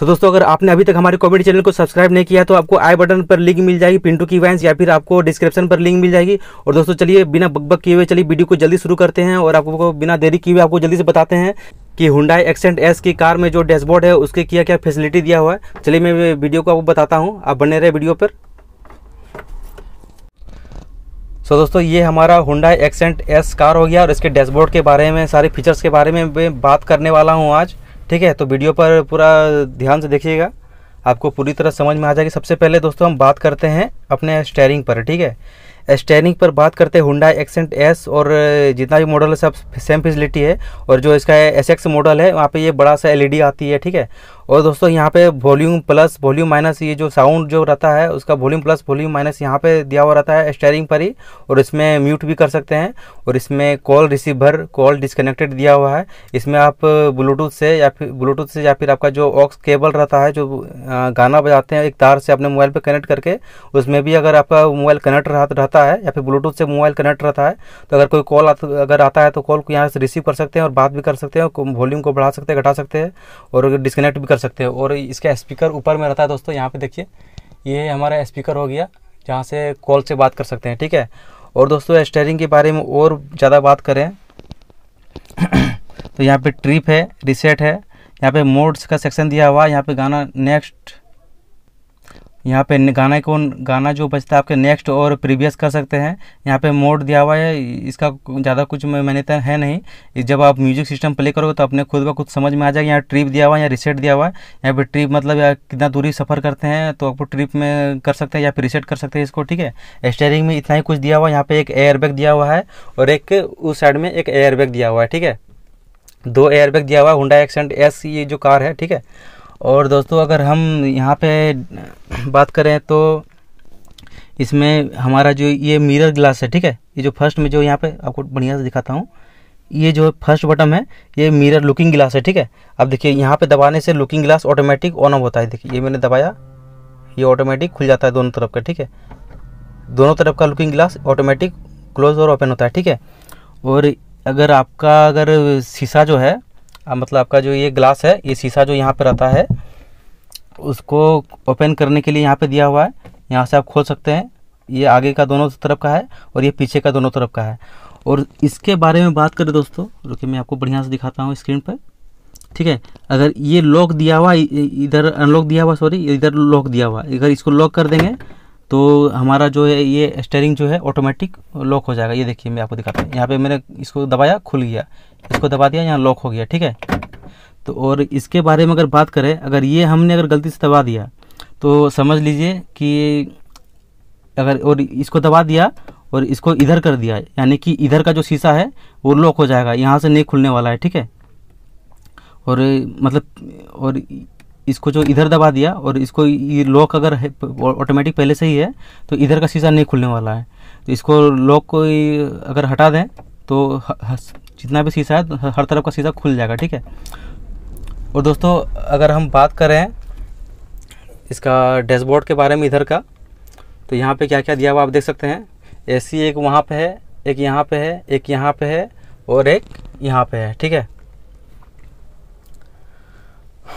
तो दोस्तों अगर आपने अभी तक हमारे कॉमेडी चैनल को सब्सक्राइब नहीं किया तो आपको आई बटन पर लिंक मिल जाएगी पिंटू की वैंस या फिर आपको डिस्क्रिप्शन पर लिंक मिल जाएगी और दोस्तों चलिए बिना बकबक किए हुए चलिए वीडियो को जल्दी शुरू करते हैं और आपको बिना देरी किए हुए आपको जल्दी से बताते हैं कि हुडाई एक्सेंट एस की कार में जो डैशबोर्ड है उसके क्या क्या फैसिलिटी दिया हुआ है चलिए मैं वीडियो को आपको बताता हूँ आप बने रहे वीडियो पर सो दोस्तों ये हमारा हुंडाई एक्सेंट एस कार हो गया और इसके डैशबोर्ड के बारे में सारे फीचर्स के बारे में मैं बात करने वाला हूँ आज ठीक है तो वीडियो पर पूरा ध्यान से देखिएगा आपको पूरी तरह समझ में आ जाएगी सबसे पहले दोस्तों हम बात करते हैं अपने स्टेयरिंग पर ठीक है स्टेयरिंग पर बात करते हैं हुडा एक्सेंट एस और जितना भी मॉडल है सब सेम फेसिलिटी है और जो इसका एस एक्स मॉडल है वहाँ पे ये बड़ा सा एलईडी e आती है ठीक है और दोस्तों यहाँ पे वॉल्यूम प्लस वॉल्यूम माइनस ये जो साउंड जो रहता है उसका वॉल्यूम प्लस वॉल्यूम माइनस यहाँ पे दिया हुआ रहता है स्टेयरिंग पर ही और इसमें म्यूट भी कर सकते हैं और इसमें कॉल रिसीवर कॉल डिस्कनेक्टेड दिया हुआ है इसमें आप ब्लूटूथ से या फिर ब्लूटूथ से या फिर आपका जो ऑक्स केबल रहता है जो गाना बजाते हैं एक तार से अपने मोबाइल पर कनेक्ट करके उसमें भी अगर आपका मोबाइल कनेक्ट रहता रहता है या फिर ब्लूटूथ से मोबाइल कनेक्ट रहता है तो अगर कोई कॉल अगर आता है तो कॉल को यहाँ से रिसीव कर सकते हैं और बात भी कर सकते हैं वॉल्यूम को बढ़ा सकते हैं घटा सकते हैं और डिस्कनेक्ट भी कर सकते हैं और इसका स्पीकर ऊपर में रहता है दोस्तों यहाँ पर देखिए ये हमारा स्पीकर हो गया जहाँ से कॉल से बात कर सकते हैं ठीक है और दोस्तों स्टेयरिंग के बारे में और ज़्यादा बात करें तो यहाँ पे ट्रिप है रिसेट है यहाँ पे मोड्स का सेक्शन दिया हुआ है यहाँ पे गाना नेक्स्ट यहाँ पे गाना को गाना जो बजता है आपके नेक्स्ट और प्रीवियस कर सकते हैं यहाँ पे मोड दिया हुआ है इसका ज़्यादा कुछ मान्यता है नहीं जब आप म्यूजिक सिस्टम प्ले करोगे तो अपने खुद का कुछ समझ में आ जाएगा यहाँ ट्रिप दिया हुआ है या रिसेट दिया हुआ है यहाँ पे ट्रिप मतलब या कितना दूरी सफ़र करते हैं तो आपको ट्रिप में कर सकते हैं या फिर रिसेट कर सकते हैं इसको ठीक है स्टेयरिंग में इतना ही कुछ दिया हुआ है यहाँ पर एक एयरबैग दिया हुआ है और एक उस साइड में एक एयरबैग दिया हुआ है ठीक है दो एयरबैग दिया हुआ है हुडा एक्सेंट एस ये जो कार है ठीक है और दोस्तों अगर हम यहाँ पे बात करें तो इसमें हमारा जो ये मिरर ग्लास है ठीक है ये जो फर्स्ट में जो यहाँ पे आपको बढ़िया से दिखाता हूँ ये जो फर्स्ट बटन है ये मिरर लुकिंग ग्लास है ठीक है अब देखिए यहाँ पे दबाने से looking glass automatic on off होता है देखिए ये मैंने दबाया ये ऑटोमेटिक खुल जाता है दोनों तरफ का ठीक है दोनों तरफ का लुकिंग ग्लास ऑटोमेटिक क्लोज और ओपन होता है ठीक है और अगर आपका अगर शीशा जो है मतलब आपका जो ये ग्लास है ये शीशा जो यहाँ पर रहता है उसको ओपन करने के लिए यहाँ पे दिया हुआ है यहाँ से आप खोल सकते हैं ये आगे का दोनों तरफ का है और ये पीछे का दोनों तरफ का है और इसके बारे में बात करें दोस्तों रुकिए मैं आपको बढ़िया से दिखाता हूँ स्क्रीन पर ठीक है अगर ये लॉक दिया हुआ इधर अनलॉक दिया हुआ सॉरी इधर लॉक दिया हुआ अगर इसको लॉक कर देंगे तो हमारा जो है ये स्टेयरिंग जो है ऑटोमेटिक लॉक हो जाएगा ये देखिए मैं आपको दिखाता हूँ यहाँ पे मैंने इसको दबाया खुल गया इसको दबा दिया यहाँ लॉक हो गया ठीक है तो और इसके बारे में अगर बात करें अगर ये हमने अगर गलती से दबा दिया तो समझ लीजिए कि अगर और इसको दबा दिया और इसको इधर कर दिया यानी कि इधर का जो शीशा है वो लॉक हो जाएगा यहाँ से नहीं खुलने वाला है ठीक है और मतलब और इसको जो इधर दबा दिया और इसको ये लॉक अगर ऑटोमेटिक पहले से ही है तो इधर का शीशा नहीं खुलने वाला है तो इसको लॉक को अगर हटा दें तो जितना भी शीशा है तो हर तरफ का शीशा खुल जाएगा ठीक है और दोस्तों अगर हम बात करें इसका डैशबोर्ड के बारे में इधर का तो यहाँ पे क्या क्या दिया हुआ आप देख सकते हैं एसी एक वहाँ पे है एक यहाँ पे है एक यहाँ पे है और एक यहाँ पे है ठीक है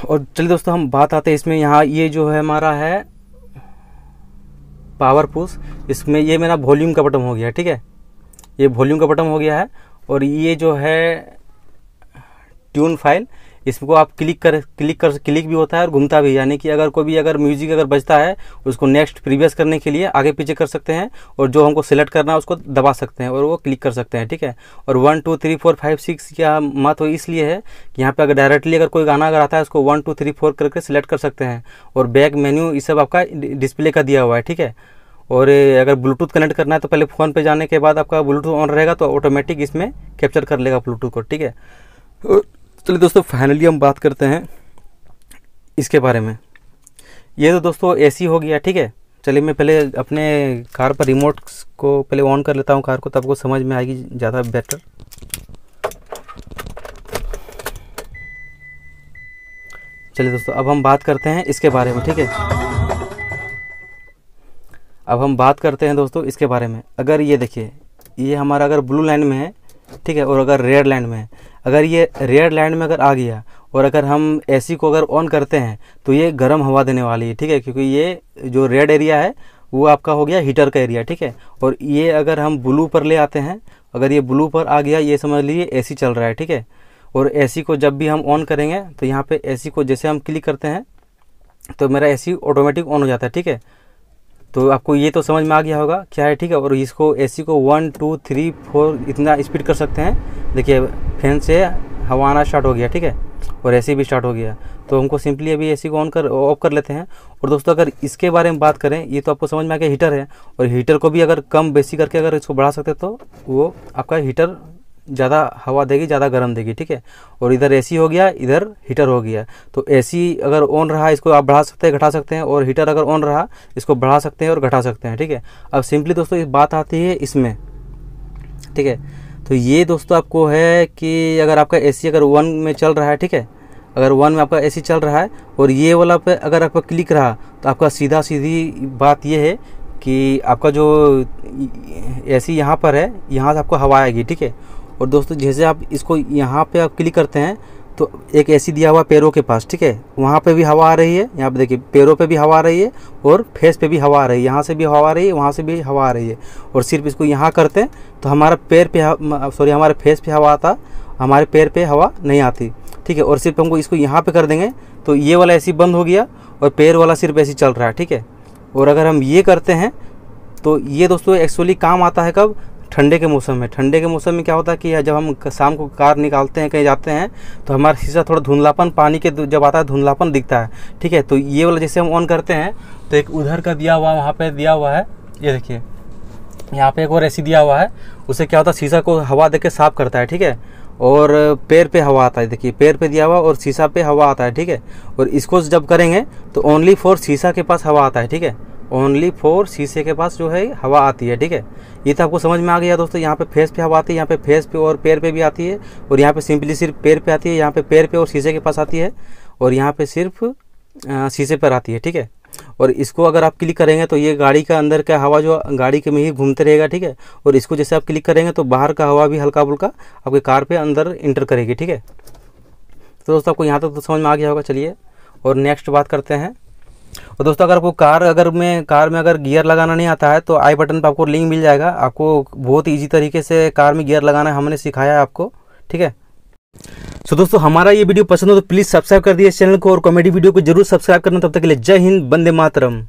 और चलिए दोस्तों हम बात आते हैं इसमें यहाँ ये जो है हमारा है पावर पुश इसमें ये मेरा वॉल्यूम का बटन हो गया ठीक है ये वॉल्यूम का बटन हो गया है और ये जो है ट्यून फाइल इसको आप क्लिक कर क्लिक कर क्लिक भी होता है और घूमता भी यानी कि अगर कोई भी अगर म्यूजिक अगर बजता है उसको नेक्स्ट प्रीवियस करने के लिए आगे पीछे कर सकते हैं और जो हमको सिलेक्ट करना है उसको दबा सकते हैं और वो क्लिक कर सकते हैं ठीक है और one two three four five six का महत्व इसलिए है कि यहाँ पर अगर डायरेक्टली अगर कोई गाना अगर आता है उसको वन टू थ्री फोर करके सिलेक्ट कर सकते हैं और बैक मेन्यू ये सब आपका डिस्प्ले का दिया हुआ है ठीक है और अगर ब्लूटूथ कनेक्ट करना है तो पहले फ़ोन पे जाने के बाद आपका ब्लूटूथ ऑन रहेगा तो ऑटोमेटिक इसमें कैप्चर कर लेगा ब्लूटूथ को ठीक है तो चलिए दोस्तों फाइनली हम बात करते हैं इसके बारे में ये तो दोस्तों एसी हो गया ठीक है चलिए मैं पहले अपने कार पर रिमोट को पहले ऑन कर लेता हूँ कार को तब को समझ में आएगी ज़्यादा बेटर चलिए दोस्तों अब हम बात करते हैं इसके बारे में ठीक है अब हम बात करते हैं दोस्तों इसके बारे में अगर ये देखिए ये हमारा अगर ब्लू लाइन में है ठीक है और अगर रेयर लैंड में अगर ये रेयर लैंड में अगर आ गया और अगर हम एसी को अगर ऑन करते हैं तो ये गर्म हवा देने वाली है ठीक है क्योंकि ये जो रेड एरिया है वो आपका हो गया हीटर का एरिया ठीक है और ये अगर हम ब्लू पर ले आते हैं अगर ये ब्लू पर आ गया ये समझ लीजिए एसी चल रहा है ठीक है और एसी को जब भी हम ऑन करेंगे तो यहाँ पे एसी को जैसे हम क्लिक करते हैं तो मेरा एसी ऑटोमेटिक ऑन हो जाता है ठीक है तो आपको ये तो समझ में आ गया होगा क्या है ठीक है और इसको एसी को वन टू थ्री फोर इतना स्पीड कर सकते हैं देखिए फैन से हवा आना स्टार्ट हो गया ठीक है और एसी भी स्टार्ट हो गया तो हमको सिंपली अभी एसी को ऑन कर ऑफ कर लेते हैं और दोस्तों अगर इसके बारे में बात करें ये तो आपको समझ में आ गया हीटर है और हीटर को भी अगर कम बेसी करके अगर इसको बढ़ा सकते तो वो आपका हीटर ज़्यादा हवा देगी ज़्यादा गर्म देगी ठीक है और इधर एसी हो गया इधर हीटर हो गया तो एसी अगर ऑन रहा इसको आप बढ़ा सकते हैं घटा सकते हैं और हीटर अगर ऑन रहा इसको बढ़ा सकते हैं और घटा सकते हैं ठीक है अब सिंपली दोस्तों इस बात आती है इसमें ठीक है तो ये दोस्तों आपको है कि अगर आपका ए अगर वन में चल रहा है ठीक है अगर वन में आपका ए चल रहा है और ये वाला पे अगर आपका क्लिक रहा तो आपका सीधा सीधी बात यह है कि आपका जो ए सी यहाँ पर है यहाँ से आपको हवा आएगी ठीक है और दोस्तों जैसे आप इसको यहाँ पे आप क्लिक करते हैं तो एक ए दिया हुआ पैरों के पास ठीक है वहाँ पे भी हवा आ रही है यहाँ पे देखिए पैरों पे भी हवा आ रही है और फेस पे भी हवा आ रही है यहाँ से भी हवा आ रही है वहाँ से भी हवा आ रही है और सिर्फ इसको यहाँ करते हैं तो हमारा पैर पे सॉरी हमारे फेस पे हवा आता हमारे पैर पे हवा नहीं आती ठीक है और सिर्फ हमको इसको यहाँ पर कर देंगे तो ये वाला ऐसी बंद हो गया और पैर वाला सिर्फ ऐसी चल रहा है ठीक है और अगर हम ये करते हैं तो ये दोस्तों एक्चुअली काम आता है कब ठंडे के मौसम में ठंडे के मौसम में क्या होता है कि जब हम शाम को कार निकालते हैं कहीं जाते हैं तो हमारा शीशा थोड़ा धुंधलापन पानी के जब आता है धुंधलापन दिखता है ठीक है तो ये वाला जैसे हम ऑन करते हैं तो एक उधर का दिया हुआ वहाँ पर दिया हुआ है ये देखिए यहाँ पे एक और ऐसी दिया हुआ है उसे क्या होता है शीशा को हवा दे के साफ करता है ठीक है और पैर पे हवा आता है देखिए पैर पे दिया हुआ और शीशा पे हवा आता है ठीक है और इसको जब करेंगे तो ओनली फॉर शीशा के पास हवा आता है ठीक है ओनली फोर शीशे के पास जो है हवा आती है ठीक है ये तो आपको समझ में आ गया दोस्तों यहाँ पे फेस पे हवा आती है यहाँ पे फेस पे और पैर पे भी आती है और यहाँ पे सिंपली सिर्फ पैर पे आती है यहाँ पे पैर पे और शीशे के पास आती है और यहाँ पे सिर्फ शीशे पर आती है ठीक है और इसको अगर आप क्लिक करेंगे तो ये गाड़ी का अंदर का हवा जो गाड़ी के में ही घूमते रहेगा ठीक है और इसको जैसे आप क्लिक करेंगे तो बाहर का हवा भी हल्का फुल्का आपके कार पर अंदर इंटर करेगी ठीक है तो दोस्तों आपको यहाँ तक तो समझ में आ गया होगा चलिए और नेक्स्ट बात करते हैं और दोस्तों अगर आपको कार अगर में कार में अगर गियर लगाना नहीं आता है तो आई बटन पर आपको लिंक मिल जाएगा आपको बहुत ईजी तरीके से कार में गियर लगाना हमने सिखाया है आपको ठीक है सो so, दोस्तों हमारा ये वीडियो पसंद हो तो प्लीज़ सब्सक्राइब कर दिए इस चैनल को और कॉमेडी वीडियो को जरूर सब्सक्राइब करना तब तक के लिए जय हिंद बंदे मातरम